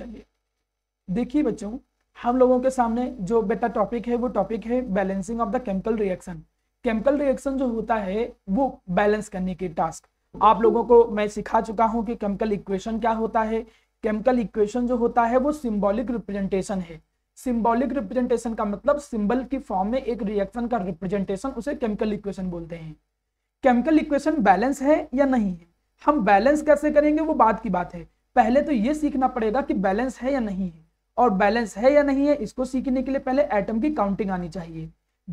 चलिए देखिए बच्चों हम लोगों के सामने जो बेटा टॉपिक है वो टॉपिक है balancing of the chemical reaction chemical reaction जो होता है वो बैलेंस करने की टास्क आप लोगों को मैं सिखा चुका हूँ कि केमिकल इक्वेशन क्या होता है केमिकल इक्वेशन जो होता है वो सिंबॉलिक रिप्रेजेंटेशन है सिंबॉलिक रिप्रेजेंटेशन का मतलब सिंबल की फॉर्म में एक रिएक्शन का रिप्रेजेंटेशन उसे केमिकल इक्वेशन बोलते हैं केमिकल इक्वेशन बैलेंस है या नहीं है हम बैलेंस कैसे करेंगे वो बात की बात है पहले तो ये सीखना पड़ेगा कि बैलेंस है या नहीं है और बैलेंस है या नहीं है इसको सीखने के लिए पहले एटम की काउंटिंग आनी चाहिए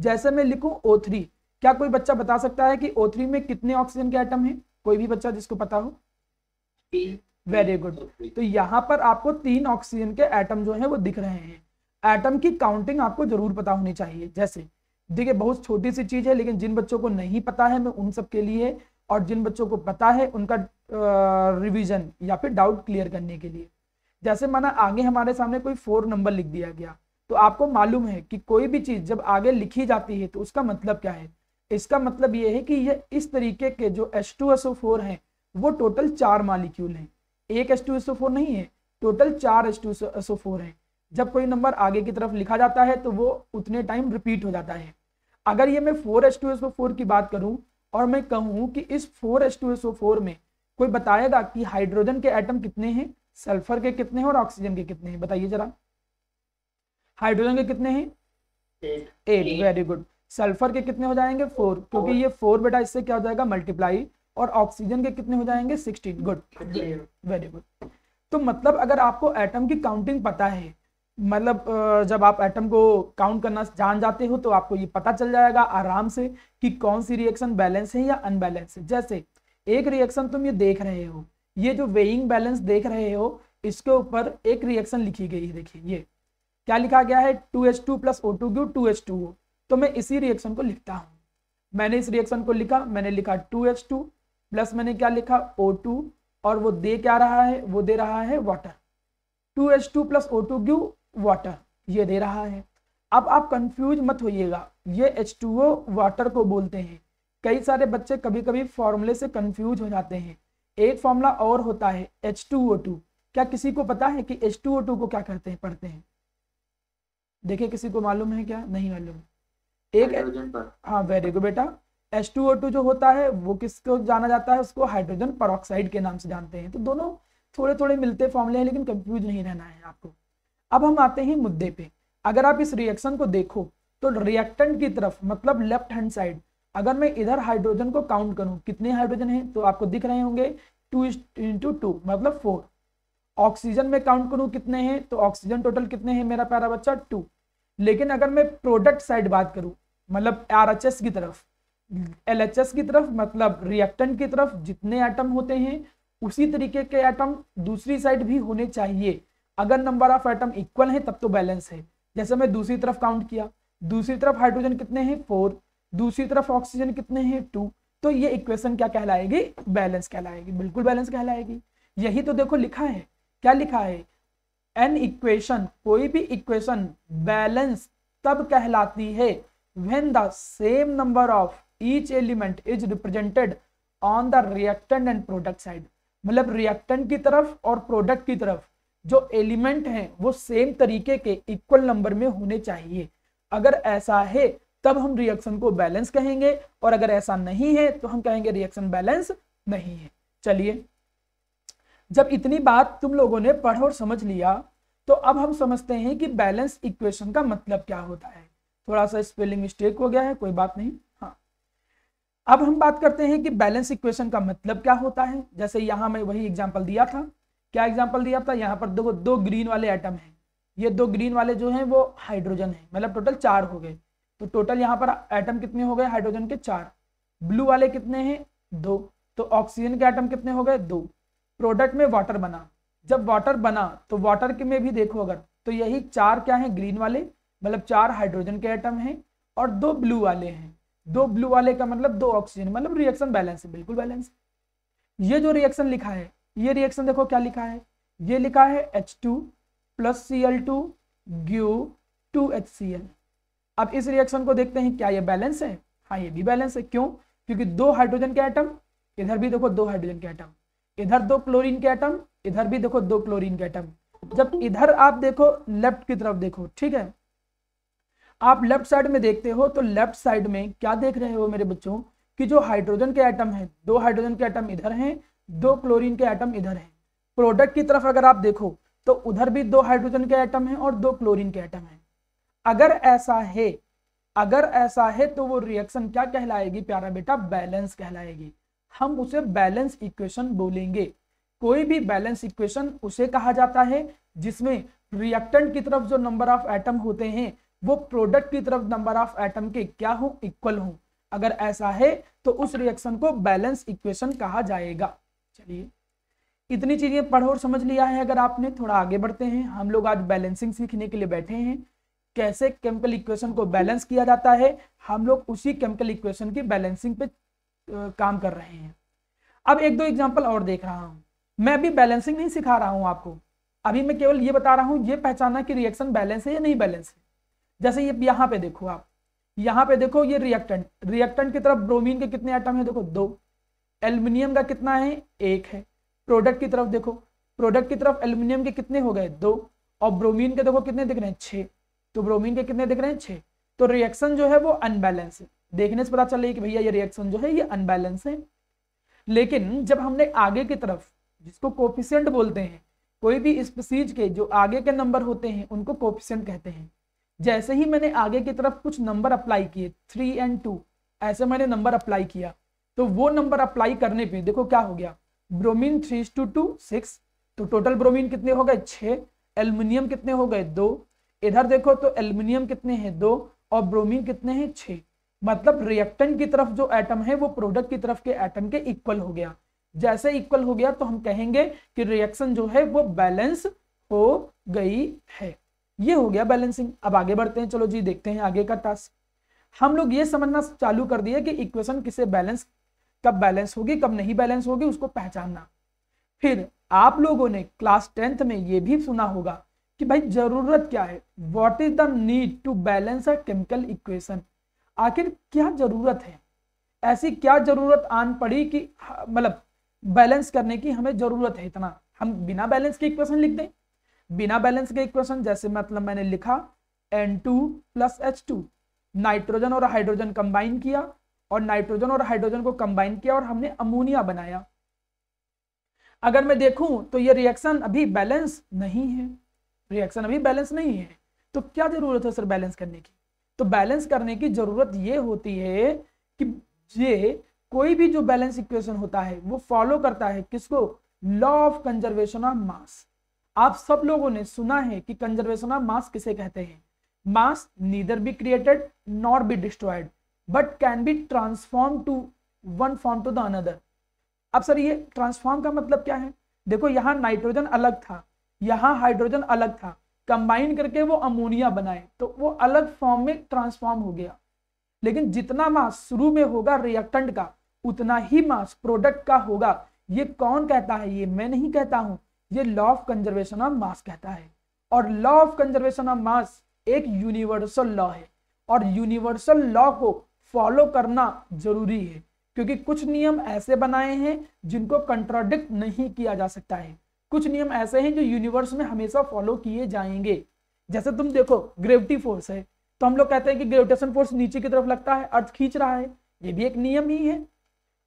जैसे मैं लिखूं O3 क्या कोई बच्चा बता सकता है कि O3 में कितने ऑक्सीजन के एटम हैं कोई भी बच्चा जिसको पता हो वेरी गुड तो यहाँ पर आपको तीन ऑक्सीजन के एटम जो है वो दिख रहे हैं एटम की काउंटिंग आपको जरूर पता होनी चाहिए जैसे देखिए बहुत छोटी सी चीज है लेकिन जिन बच्चों को नहीं पता है मैं उन सब के लिए और जिन बच्चों को पता है उनका रिवीजन या फिर डाउट क्लियर करने के लिए जैसे माना आगे हमारे सामने कोई फोर नंबर लिख दिया गया तो आपको मालूम है कि कोई भी चीज़ जब आगे लिखी जाती है तो उसका मतलब क्या है इसका मतलब यह है कि ये इस तरीके के जो S two S O four है वो टोटल चार मालिक्यूल है एक S two S O four नहीं है टोटल चार S two S O four है जब कोई नंबर आगे की तरफ लिखा जाता है तो वो उतने टाइम रिपीट हो जाता है अगर ये मैं four S two S O four की बात करूं और मैं कहूं कि इस four S two S O four में कोई बताएगा कि हाइड्रोजन के एटम कितने हैं सल्फर के कितने हैं और ऑक्सीजन के कितने हैं बताइए जरा हाइड्रोजन के कितने हैं एट वेरी गुड सल्फर के कितने हो जाएंगे फोर क्योंकि ये फोर बेटा इससे क्या हो जाएगा मल्टीप्लाई और ऑक्सीजन के कितने हो जाएंगे सिक्सटीन गुड वेरी गुड तो मतलब अगर आपको एटम की काउंटिंग पता है मतलब जब आप एटम को काउंट करना जान जाते हो तो आपको ये पता चल जाएगा आराम से कि कौन सी रिएक्शन बैलेंस है या अनबैलेंस है जैसे एक रिएक्शन तुम ये देख रहे हो ये जो वेइंग बैलेंस देख रहे हो इसके ऊपर एक रिएक्शन लिखी गई है देखिए ये क्या लिखा गया है two H two plus O two Q two H two O तो मैं इसी रिएक्शन को लिखता हूँ मैंने इस रिएक्शन को लिखा मैंने लिखा टू एच टू प्लस मैंने क्या लिखा ओ टू और वो दे क्या रहा है वो दे रहा है water two H two plus O two Q water ये दे रहा है अब आप कंफ्यूज मत होइएगा ये एच टू ओ वाटर को बोलते हैं कई सारे बच्चे कभी कभी फॉर्मूले से कंफ्यूज हो जाते हैं एक फॉर्मूला और होता है एच क्या किसी को पता है कि एच को क्या करते हैं पढ़ते हैं देखिए किसी को मालूम है क्या नहीं मालूम एक हाँ वेरी गुड बेटा टू जो होता है वो किसको जाना जाता है उसको हाइड्रोजन परोक्साइड के नाम से जानते हैं तो दोनों थोड़े थोड़े मिलते फॉर्मूले हैं लेकिन कंफ्यूज नहीं रहना है आपको अब हम आते हैं मुद्दे पे अगर आप इस रिएक्शन को देखो तो रिएक्टेंट की तरफ मतलब लेफ्ट हैंड साइड अगर मैं इधर हाइड्रोजन को काउंट करूं कितने हाइड्रोजन हैं तो आपको दिख रहे होंगे टू इंटू टू मतलब फोर ऑक्सीजन में काउंट करूं कितने हैं तो ऑक्सीजन टोटल कितने हैं मेरा प्यारा बच्चा टू लेकिन अगर मैं प्रोडक्ट साइड बात करूं मतलब आर की तरफ एल की तरफ मतलब रिएक्टेंट की तरफ जितने एटम होते हैं उसी तरीके के एटम दूसरी साइड भी होने चाहिए अगर नंबर ऑफ एटम इक्वल है तब तो बैलेंस है जैसे मैं दूसरी तरफ काउंट किया दूसरी तरफ हाइड्रोजन कितने हैं फोर दूसरी तरफ ऑक्सीजन कितने हैं टू तो ये इक्वेशन क्या कहलाएगी बैलेंस कहलाएगी बिल्कुल बैलेंस कहलाएगी यही तो देखो लिखा है क्या लिखा है एन इक्वेशन कोई भी इक्वेशन बैलेंस तब कहलाती है when the same number of each element is represented on the reactant and product side मतलब रिएक्टेंट की तरफ और प्रोडक्ट की तरफ जो एलिमेंट हैं वो सेम तरीके के इक्वल नंबर में होने चाहिए अगर ऐसा है तब हम रिएक्शन को बैलेंस कहेंगे और अगर ऐसा नहीं है तो हम कहेंगे रिएक्शन बैलेंस नहीं है चलिए जब इतनी बात तुम लोगों ने पढ़ और समझ लिया तो अब हम समझते हैं कि बैलेंस इक्वेशन का मतलब क्या होता है थोड़ा सा स्पेलिंग मिस्टेक हो गया है कोई बात नहीं हाँ अब हम बात करते हैं कि बैलेंस इक्वेशन का मतलब क्या होता है जैसे यहां मैं वही एग्जाम्पल दिया था क्या एग्जाम्पल दिया था यहाँ पर देखो दो, दो ग्रीन वाले एटम है ये दो ग्रीन वाले जो हैं वो हाइड्रोजन है मतलब टोटल चार हो गए तो टोटल यहाँ पर एटम कितने हो गए हाइड्रोजन के चार ब्लू वाले कितने हैं दो तो ऑक्सीजन के एटम कितने हो गए दो प्रोडक्ट में वाटर बना जब वाटर बना तो वाटर के में भी देखो अगर तो यही चार क्या है ग्रीन वाले मतलब चार हाइड्रोजन के आइटम हैं और दो ब्लू वाले हैं दो ब्लू वाले का मतलब दो ऑक्सीजन मतलब रिएक्शन बैलेंस है बिल्कुल बैलेंस ये जो रिएक्शन लिखा है ये रिएक्शन देखो क्या लिखा है ये लिखा है H two plus C L two give two H C L अब इस रिएक्शन को देखते हैं क्या ये बैलेंस है हाँ ये भी बैलेंस है क्यों क्योंकि दो हाइड्रोजन के एटम इधर भी देखो दो हाइड्रोजन के एटम इधर दो क्लोरीन के एटम इधर भी देखो दो क्लोरीन के एटम जब इधर आप देखो लेफ्ट की तरफ देखो ठीक है आप लेफ्ट साइड में देखते हो तो लेफ्ट साइड में क्या देख रहे हो मेरे बच्चों कि जो हाइड्रोजन के एटम है दो हाइड्रोजन के एटम इधर हैं दो क्लोरीन के एटम इधर हैं प्रोडक्ट की तरफ अगर आप देखो तो उधर भी दो हाइड्रोजन के एटम हैं और दो क्लोरीन के एटम हैं अगर ऐसा है अगर ऐसा है तो वो रिएक्शन क्या कहलाएगी प्यारा बेटा बैलेंस कहलाएगी हम उसे बैलेंस इक्वेशन बोलेंगे कोई भी बैलेंस इक्वेशन उसे कहा जाता है जिसमें रिएक्टेंट की तरफ जो नंबर ऑफ एटम होते हैं वो प्रोडक्ट की तरफ नंबर ऑफ एटम के क्या हो इक्वल हो अगर ऐसा है तो उस रिएक्शन को बैलेंस इक्वेशन कहा जाएगा चलिए इतनी चीजें पढ़ो और समझ लिया है अगर आपने थोड़ा आगे बढ़ते हैं हम लोग आज बैलेंसिंग सीखने के लिए बैठे हैं कैसे केमिकल इक्वेशन को बैलेंस किया जाता है हम लोग उसी केमिकल इक्वेशन की बैलेंसिंग पे काम कर रहे हैं अब एक दो एग्जाम्पल और देख रहा हूँ मैं अभी बैलेंसिंग नहीं सिखा रहा हूँ आपको अभी मैं केवल ये बता रहा हूँ ये पहचाना कि रिएक्शन बैलेंस है या नहीं बैलेंस है जैसे ये यहाँ पे देखो आप यहाँ पे देखो ये रिएक्टेंट रिएक्टेंट की तरफ ब्रोमीन के कितने आइटम है देखो दो एल्यूमिनियम का कितना है एक है प्रोडक्ट की तरफ देखो प्रोडक्ट की तरफ एल्यूमिनियम के कितने हो गए दो और ब्रोमीन के देखो कितने दिख रहे हैं छः तो ब्रोमीन के कितने दिख रहे हैं छः तो रिएक्शन जो है वो अनबैलेंस है देखने से पता चल रही है कि भैया ये रिएक्शन जो है ये अनबैलेंस है लेकिन जब हमने आगे की तरफ जिसको कोफिशियंट बोलते हैं कोई भी स्पीसीज के जो आगे के नंबर होते हैं उनको कोफिशियंट कहते हैं जैसे ही मैंने आगे की तरफ कुछ नंबर अप्लाई किए थ्री एंड टू ऐसे मैंने नंबर अप्लाई किया तो वो नंबर अप्लाई करने पे देखो क्या हो गया bromine three two two six तो टोटल ब्रोमीन कितने हो गए छः एल्युमिनियम कितने हो गए दो इधर देखो तो एल्यूमिनियम कितने हैं दो और ब्रोमीन कितने हैं छह मतलब रिएक्टेंट की तरफ जो एटम है वो प्रोडक्ट की तरफ के एटम के इक्वल हो गया जैसे इक्वल हो गया तो हम कहेंगे कि रिएक्शन जो है वो बैलेंस हो गई है ये हो गया बैलेंसिंग अब आगे बढ़ते हैं चलो जी देखते हैं आगे का टास्क हम लोग ये समझना चालू कर दिए कि इक्वेशन किसे बैलेंस कब बैलेंस होगी कब नहीं बैलेंस होगी उसको पहचानना फिर आप लोगों ने क्लास टेंथ में ये भी सुना होगा कि भाई जरूरत क्या है what is the need to balance a chemical equation आखिर क्या जरूरत है ऐसी क्या जरूरत आन पड़ी कि हाँ, मतलब बैलेंस करने की हमें जरूरत है इतना हम बिना बैलेंस के इक्वेशन लिख दें बिना बैलेंस के इक्वेशन जैसे मतलब मैंने लिखा N two plus H two nitrogen और हाइड्रोजन कंबाइन किया और नाइट्रोजन और हाइड्रोजन को कंबाइन किया और हमने अमोनिया बनाया अगर मैं देखूं तो ये रिएक्शन अभी बैलेंस नहीं है रिएक्शन अभी बैलेंस नहीं है तो क्या जरूरत है सर बैलेंस करने की तो बैलेंस करने की जरूरत ये होती है कि ये कोई भी जो बैलेंस इक्वेशन होता है वो फॉलो करता है किसको law of conservation of mass आप सब लोगों ने सुना है कि कंजर्वेशन ऑफ मास किसे कहते हैं mass neither be created not be destroyed but can be transform to one form to the another अब सर ये ट्रांसफॉर्म का मतलब क्या है देखो यहाँ नाइट्रोजन अलग था यहाँ हाइड्रोजन अलग था कंबाइन करके वो अमोनिया बनाए तो वो अलग फॉर्म में ट्रांसफॉर्म हो गया लेकिन जितना मास शुरू में होगा रिएक्टेंट का उतना ही मास प्रोडक्ट का होगा ये कौन कहता है ये मैं नहीं कहता हूँ ये law of conservation of mass कहता है और law of conservation of mass एक यूनिवर्सल लॉ है और यूनिवर्सल लॉ को फॉलो करना जरूरी है क्योंकि कुछ नियम ऐसे बनाए हैं जिनको कंट्राडिक्ट नहीं किया जा सकता है कुछ नियम ऐसे हैं जो यूनिवर्स में हमेशा फॉलो किए जाएंगे जैसे तुम देखो ग्रेविटी फोर्स है तो हम लोग कहते हैं कि ग्रेविटेशन फोर्स नीचे की तरफ लगता है अर्थ खींच रहा है ये भी एक नियम ही है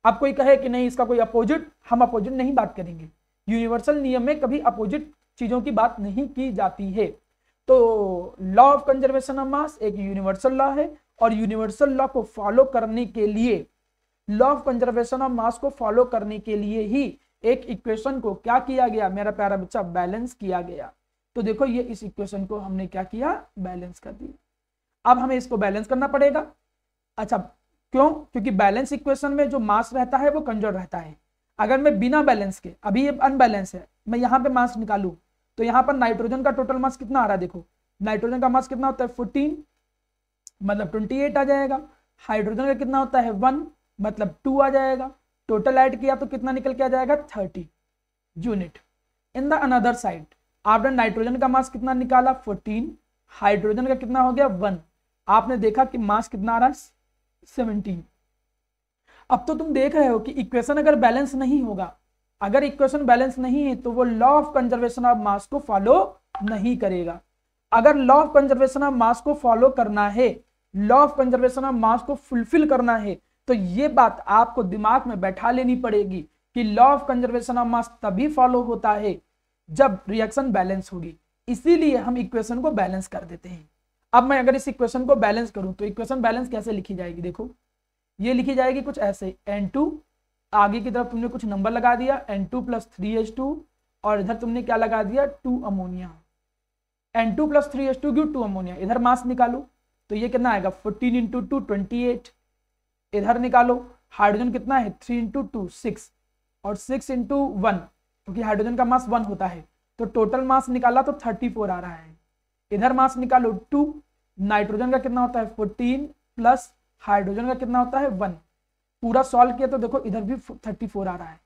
आप कोई कहे कि नहीं इसका कोई अपोजिट हम अपोजिट नहीं बात करेंगे यूनिवर्सल नियम में कभी अपोजिट चीजों की बात नहीं की जाती है तो law of conservation of mass एक यूनिवर्सल लॉ है और यूनिवर्सल लॉ को फॉलो करने के लिए law of conservation of mass को फॉलो करने के लिए ही एक इक्वेशन को क्या किया गया मेरा प्यारा बच्चा बैलेंस किया गया तो देखो ये इस इक्वेशन को हमने क्या किया बैलेंस कर दिया अब हमें इसको बैलेंस करना पड़ेगा अच्छा क्यों क्योंकि बैलेंस इक्वेशन में जो मास रहता है वो कंजर्व रहता है अगर मैं बिना बैलेंस के अभी ये अनबैलेंस है मैं यहाँ पे मास निकालू तो यहाँ पर नाइट्रोजन का टोटल मास कितना आ रहा है देखो नाइट्रोजन का मास कितना होता है फोर्टीन मतलब ट्वेंटी एट आ जाएगा हाइड्रोजन का कितना होता है वन मतलब टू आ जाएगा टोटल ऐड किया तो कितना निकल के आ जाएगा thirty unit in the another side आपने नाइट्रोजन का मास कितना निकाला फोर्टीन हाइड्रोजन का कितना हो गया वन आपने देखा कि मास कितना आ रहा है सेवनटीन अब तो तुम देख रहे हो कि इक्वेशन अगर बैलेंस नहीं होगा अगर इक्वेशन बैलेंस नहीं है तो वो law of conservation of mass को फॉलो नहीं करेगा अगर law of conservation of mass को फॉलो करना है law of conservation of mass को फुलफिल करना है तो ये बात आपको दिमाग में बैठा लेनी पड़ेगी कि law of conservation of mass तभी फॉलो होता है जब रिएक्शन बैलेंस होगी इसीलिए हम इक्वेशन को बैलेंस कर देते हैं अब मैं अगर इस इक्वेशन को बैलेंस करूं तो इक्वेशन बैलेंस कैसे लिखी जाएगी देखो ये लिखी जाएगी कुछ ऐसे टू आगे की तरफ तुमने कुछ नंबर लगा दिया एन टू प्लस थ्री और इधर तुमने क्या लगा दिया two ammonia N two plus three H two two ammonia इधर मास निकालू तो ये कितना आएगा fourteen into two twenty eight इधर निकालो हाइड्रोजन कितना है थ्री इंटू टू सिक्स और सिक्स इंटू वन क्योंकि हाइड्रोजन का मास वन होता है तो टोटल मास निकाला तो थर्टी फोर आ रहा है इधर मास निकालो टू नाइट्रोजन का कितना होता है फोर्टीन प्लस हाइड्रोजन का कितना होता है वन पूरा सॉल्व किया तो देखो इधर भी थर्टी फोर आ रहा है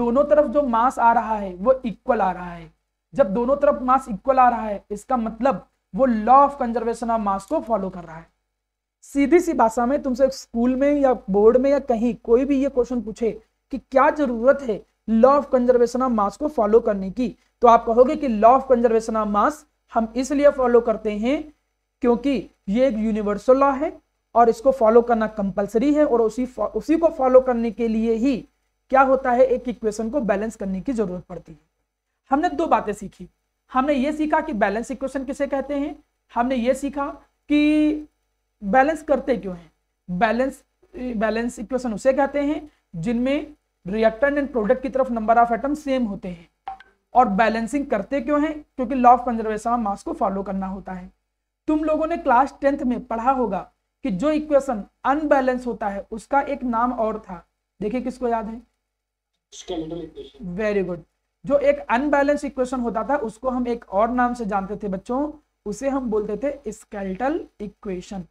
दोनों तरफ जो मास आ रहा है वो इक्वल आ रहा है जब दोनों तरफ मास इक्वल आ रहा है इसका मतलब वो law of conservation of mass को फॉलो कर रहा है सीधी सी भाषा में तुमसे स्कूल में या बोर्ड में या कहीं कोई भी ये क्वेश्चन पूछे कि क्या जरूरत है law of conservation of mass को फॉलो करने की तो आप कहोगे कि law of conservation of mass हम इसलिए फॉलो करते हैं क्योंकि ये एक यूनिवर्सल लॉ है और इसको फॉलो करना कंपलसरी है और उसी उसी को फॉलो करने के लिए ही क्या होता है एक इक्वेशन को बैलेंस करने की जरूरत पड़ती है हमने दो बातें सीखी हमने ये सीखा कि बैलेंस इक्वेशन किसे कहते हैं हमने ये सीखा कि बैलेंस करते क्यों हैं बैलेंस बैलेंस इक्वेशन उसे कहते हैं जिनमें रिएक्टेंट एंड प्रोडक्ट की तरफ नंबर ऑफ एटम सेम होते हैं और बैलेंसिंग करते क्यों हैं क्योंकि law of conservation of mass को फॉलो करना होता है तुम लोगों ने क्लास टेंथ में पढ़ा होगा कि जो इक्वेशन अनबैलेंस होता है उसका एक नाम और था देखिए किसको याद है वेरी गुड जो एक अनबैलेंस इक्वेशन होता था उसको हम एक और नाम से जानते थे बच्चों उसे हम बोलते थे स्केल्टल इक्वेशन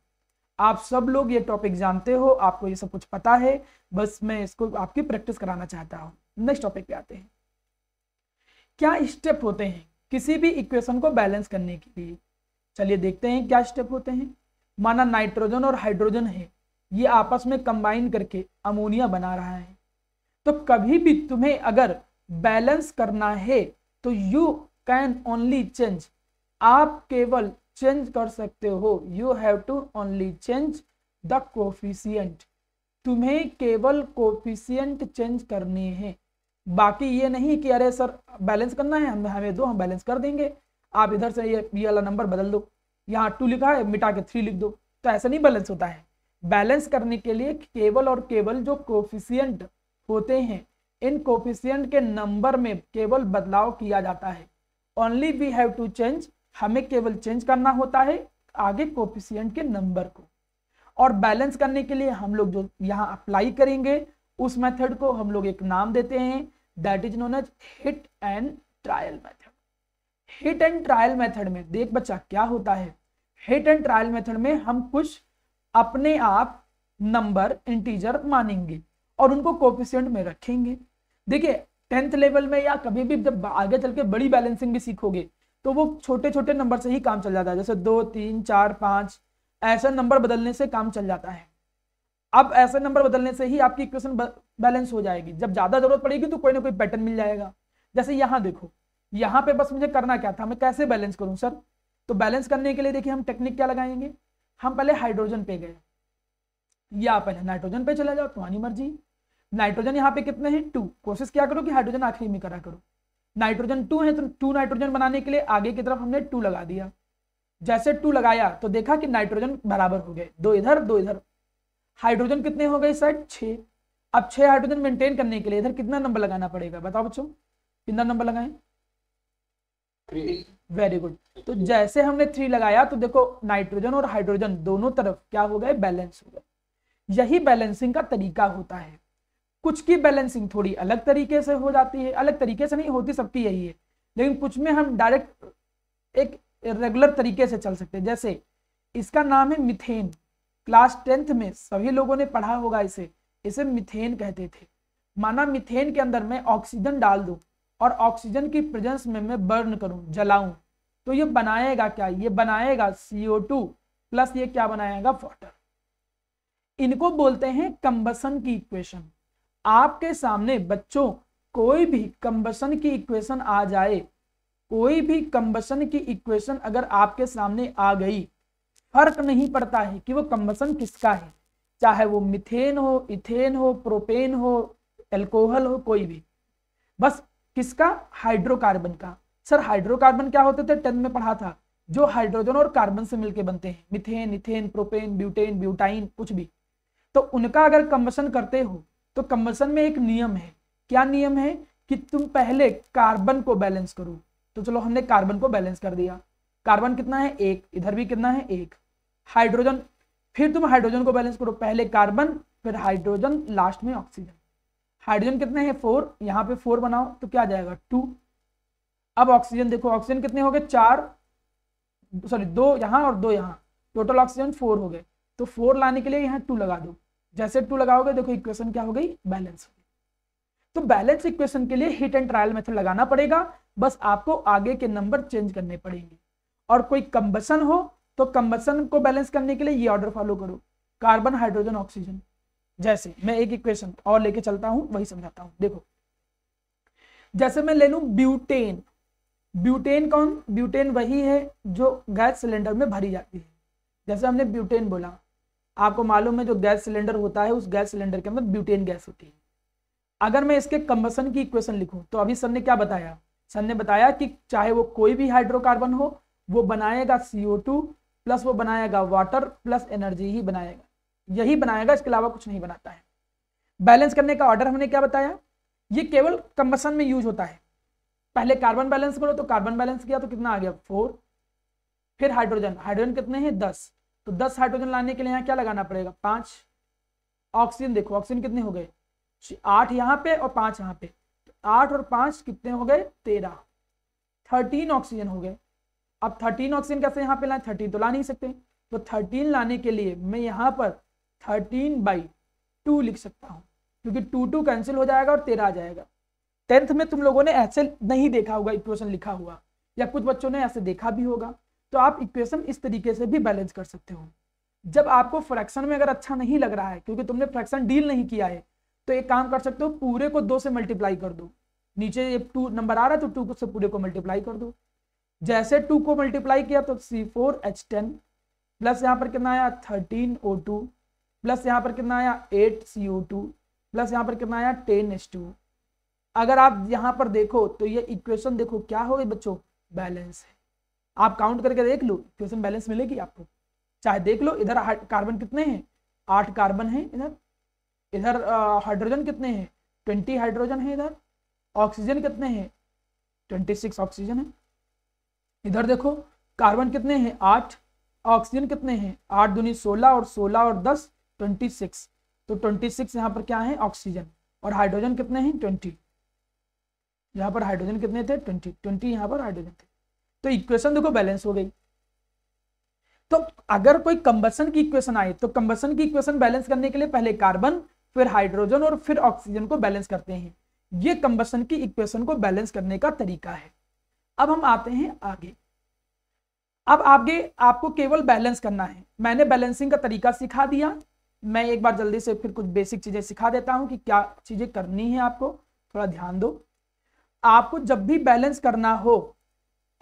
आप सब लोग ये टॉपिक जानते हो आपको ये सब कुछ पता है बस मैं इसको आपकी प्रैक्टिस कराना चाहता हूँ नेक्स्ट टॉपिक पे आते हैं क्या स्टेप होते हैं किसी भी इक्वेशन को बैलेंस करने के लिए चलिए देखते हैं क्या स्टेप होते हैं माना नाइट्रोजन और हाइड्रोजन है ये आपस में कंबाइन करके अमोनिया बना रहा है तो कभी भी तुम्हें अगर बैलेंस करना है तो यू कैन ओनली चेंज आप केवल चेंज कर सकते हो you have to only change the coefficient तुम्हें केवल कोफिशियंट चेंज करने हैं बाकी ये नहीं कि अरे सर बैलेंस करना है हमें दो हम बैलेंस कर देंगे आप इधर से ये ये वाला नंबर बदल दो यहाँ टू लिखा है मिटा के थ्री लिख दो तो ऐसा नहीं बैलेंस होता है बैलेंस करने के लिए केवल और केवल जो कोफिशियंट होते हैं इन कोफिशियंट के नंबर में केवल बदलाव किया जाता है only we have to change हमें केवल चेंज करना होता है आगे कोफिशियंट के नंबर को और बैलेंस करने के लिए हम लोग जो यहाँ अप्लाई करेंगे उस मेथड को हम लोग एक नाम देते हैं that is known as hit and trial method hit and trial method में देख बच्चा क्या होता है हिट एंड ट्रायल मेथड में हम कुछ अपने आप नंबर इंटीजर मानेंगे और उनको कोफिशियंट में रखेंगे देखिए टेंथ लेवल में या कभी भी जब आगे चल के बड़ी बैलेंसिंग भी सीखोगे तो वो छोटे छोटे नंबर से ही काम चल जाता है जैसे दो तीन चार पाँच ऐसे नंबर बदलने से काम चल जाता है अब ऐसे नंबर बदलने से ही आपकी इक्वेशन बैलेंस हो जाएगी जब ज़्यादा ज़रूरत पड़ेगी तो कोई ना कोई पैटर्न मिल जाएगा जैसे यहाँ देखो यहाँ पे बस मुझे करना क्या था मैं कैसे बैलेंस करूँ सर तो बैलेंस करने के लिए देखिए हम टेक्निक क्या लगाएंगे हम पहले हाइड्रोजन पे गए या पहले नाइट्रोजन पे चला जाओ तुम्हारी तो मर्जी नाइट्रोजन यहाँ पे कितने हैं टू कोशिश क्या करो कि हाइड्रोजन आखिरी में करा करो नाइट्रोजन टू है तो टू नाइट्रोजन बनाने के लिए आगे की तरफ हमने टू लगा दिया जैसे टू लगाया तो देखा कि नाइट्रोजन बराबर हो गए दो इधर दो इधर हाइड्रोजन कितने हो गए साइड छः अब छः हाइड्रोजन मेंटेन करने के लिए इधर कितना नंबर लगाना पड़ेगा बताओ बच्चों कितना नंबर लगाए वेरी गुड तो जैसे हमने थ्री लगाया तो देखो नाइट्रोजन और हाइड्रोजन दोनों तरफ क्या हो गए बैलेंस हो गए यही बैलेंसिंग का तरीका होता है कुछ की बैलेंसिंग थोड़ी अलग तरीके से हो जाती है अलग तरीके से नहीं होती सबकी यही है लेकिन कुछ में हम डायरेक्ट एक रेगुलर तरीके से चल सकते हैं जैसे इसका नाम है मिथेन क्लास टेंथ में सभी लोगों ने पढ़ा होगा इसे इसे मिथेन कहते थे माना मिथेन के अंदर मैं ऑक्सीजन डाल दूँ और ऑक्सीजन की प्रेजेंस में मैं बर्न करूँ जलाऊँ तो ये बनाएगा क्या ये बनाएगा सी प्लस ये क्या बनाएगा वाटर इनको बोलते हैं कंबसन की इक्वेशन आपके सामने बच्चों कोई भी कंबसन की इक्वेशन आ जाए कोई भी कंबसन की इक्वेशन अगर आपके सामने आ गई फर्क नहीं पड़ता है कि वो कंबसन किसका है चाहे वो मिथेन हो इथेन हो प्रोपेन हो एल्कोहल हो कोई भी बस किसका हाइड्रोकार्बन का सर हाइड्रोकार्बन क्या होते थे टेंथ में पढ़ा था जो हाइड्रोजन और कार्बन से मिलकर बनते हैं methane ethane propane butane butyne कुछ भी तो उनका अगर कंबसन करते हो तो कंबसन में एक नियम है क्या नियम है कि तुम पहले कार्बन को बैलेंस करो तो चलो हमने कार्बन को बैलेंस कर दिया कार्बन कितना है एक इधर भी कितना है एक हाइड्रोजन फिर तुम हाइड्रोजन को बैलेंस करो पहले कार्बन फिर हाइड्रोजन लास्ट में ऑक्सीजन हाइड्रोजन कितने हैं फोर यहाँ पे फोर बनाओ तो क्या जाएगा टू अब ऑक्सीजन देखो ऑक्सीजन कितने हो गए चार सॉरी दो यहाँ और दो यहाँ टोटल ऑक्सीजन फोर हो गए तो फोर लाने के लिए यहाँ टू लगा दो जैसे टू लगाओगे देखो इक्वेशन क्या हो गई बैलेंस तो बैलेंस इक्वेशन के लिए हिट एंड ट्रायल मेथड लगाना पड़ेगा बस आपको आगे के नंबर चेंज करने पड़ेंगे और कोई कम्बसन हो तो कम्बसन को बैलेंस करने के लिए ये ऑर्डर फॉलो करो कार्बन हाइड्रोजन ऑक्सीजन जैसे मैं एक इक्वेशन और लेके चलता हूं वही समझाता हूं देखो जैसे मैं ले लू ब्यूटेन ब्यूटेन कौन ब्यूटेन वही है जो गैस सिलेंडर में भरी जाती है जैसे हमने ब्यूटेन बोला आपको मालूम है जो गैस सिलेंडर होता है उस गैस सिलेंडर के अंदर ब्यूटेन गैस होती है अगर मैं इसके कम्बसन की इक्वेशन लिखूं तो अभी सर ने क्या बताया सर ने बताया कि चाहे वो कोई भी हाइड्रोकार्बन हो वो बनाएगा सीओ टू प्लस वो बनाएगा वाटर प्लस एनर्जी ही बनाएगा यही बनाएगा इसके अलावा कुछ नहीं बनाता है बैलेंस करने का ऑर्डर हमने क्या बताया ये केवल कम्बसन में यूज होता है पहले कार्बन बैलेंस करो तो कार्बन बैलेंस किया तो कितना आ गया फोर फिर हाइड्रोजन हाइड्रोजन कितने हैं दस तो दस हाइड्रोजन लाने के लिए यहाँ क्या लगाना पड़ेगा पांच ऑक्सीजन देखो ऑक्सीजन कितने हो गए आठ यहाँ पे और पांच यहाँ पे आठ और पांच कितने हो गए तेरह थर्टीन ऑक्सीजन हो गए अब थर्टीन ऑक्सीजन कैसे यहाँ पे लाए थर्टीन तो ला नहीं सकते तो थर्टीन लाने के लिए मैं यहाँ पर थर्टीन बाई टू लिख सकता हूँ क्योंकि टू टू कैंसिल हो जाएगा और तेरह आ जाएगा टेंथ में तुम लोगों ने ऐसे नहीं देखा होगा इक्वेशन लिखा हुआ या कुछ बच्चों ने ऐसे देखा भी होगा तो आप इक्वेशन इस तरीके से भी बैलेंस कर सकते हो जब आपको फ्रैक्शन में अगर अच्छा नहीं लग रहा है क्योंकि तुमने फ्रैक्शन डील नहीं किया है तो एक काम कर सकते हो पूरे को दो से मल्टीप्लाई कर दो नीचे ये टू नंबर आ रहा है तो टू से पूरे को मल्टीप्लाई कर दो जैसे टू को मल्टीप्लाई किया तो C four H ten plus यहाँ पर कितना आया थर्टीन ओ टू प्लस यहाँ पर कितना आया eight C O two plus यहाँ पर कितना आया टेन एच टू अगर आप यहाँ पर देखो तो ये इक्वेशन देखो क्या हो गई बच्चों बैलेंस है आप काउंट करके देख लो क्वेश्चन बैलेंस मिलेगी आपको चाहे देख लो इधर कार्बन कितने हैं आठ कार्बन है इधर इधर हाइड्रोजन कितने हैं ट्वेंटी हाइड्रोजन है इधर ऑक्सीजन कितने हैं ट्वेंटी सिक्स ऑक्सीजन है इधर देखो कार्बन कितने हैं आठ ऑक्सीजन कितने हैं आठ दुनी सोलह और सोलह और दस ट्वेंटी सिक्स तो ट्वेंटी सिक्स यहाँ पर क्या है ऑक्सीजन और हाइड्रोजन कितने हैं ट्वेंटी यहाँ पर हाइड्रोजन कितने थे ट्वेंटी ट्वेंटी यहाँ पर हाइड्रोजन थे तो इक्वेशन देखो बैलेंस हो गई तो अगर कोई कंबसन की इक्वेशन आए तो कंबसन की इक्वेशन बैलेंस करने के लिए पहले कार्बन फिर हाइड्रोजन और फिर ऑक्सीजन को बैलेंस करते हैं ये कंबसन की इक्वेशन को बैलेंस करने का तरीका है अब हम आते हैं आगे अब आगे आपको केवल बैलेंस करना है मैंने बैलेंसिंग का तरीका सिखा दिया मैं एक बार जल्दी से फिर कुछ बेसिक चीजें सिखा देता हूं कि क्या चीजें करनी है आपको थोड़ा ध्यान दो आपको जब भी बैलेंस करना हो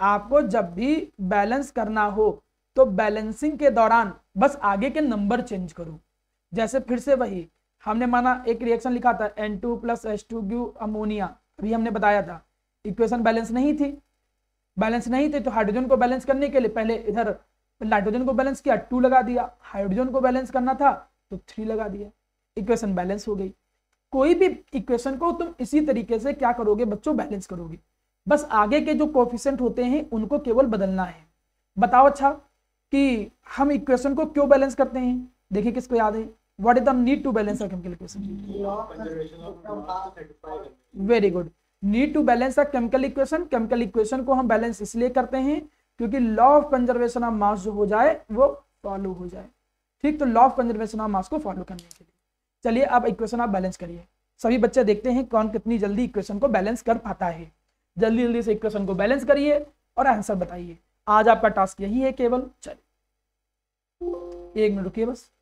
आपको जब भी बैलेंस करना हो तो बैलेंसिंग के दौरान बस आगे के नंबर चेंज करो जैसे फिर से वही हमने माना एक रिएक्शन लिखा था N two plus S two Q अमोनिया अभी हमने बताया था इक्वेशन बैलेंस नहीं थी बैलेंस नहीं थी तो हाइड्रोजन को बैलेंस करने के लिए पहले इधर नाइट्रोजन को बैलेंस किया टू लगा दिया हाइड्रोजन को बैलेंस करना था तो थ्री लगा दिया इक्वेशन बैलेंस हो गई कोई भी इक्वेशन को तुम इसी तरीके से क्या करोगे बच्चों बैलेंस करोगे बस आगे के जो कोफिशेंट होते हैं उनको केवल बदलना है बताओ अच्छा कि हम इक्वेशन को क्यों बैलेंस करते हैं देखिए किसको याद है what is the need to balance chemical equation very good need to balance a chemical equation chemical equation को हम बैलेंस इसलिए करते हैं क्योंकि law of conservation of mass जो हो जाए वो फॉलो हो जाए ठीक तो law of conservation of mass को फॉलो करने के लिए चलिए अब इक्वेशन आप बैलेंस करिए सभी बच्चे देखते हैं कौन कितनी जल्दी इक्वेशन को बैलेंस कर पाता है जल्दी जल्दी से इक्वेशन को बैलेंस करिए और आंसर बताइए आज आपका टास्क यही है केवल चलिए एक मिनट रुकिए बस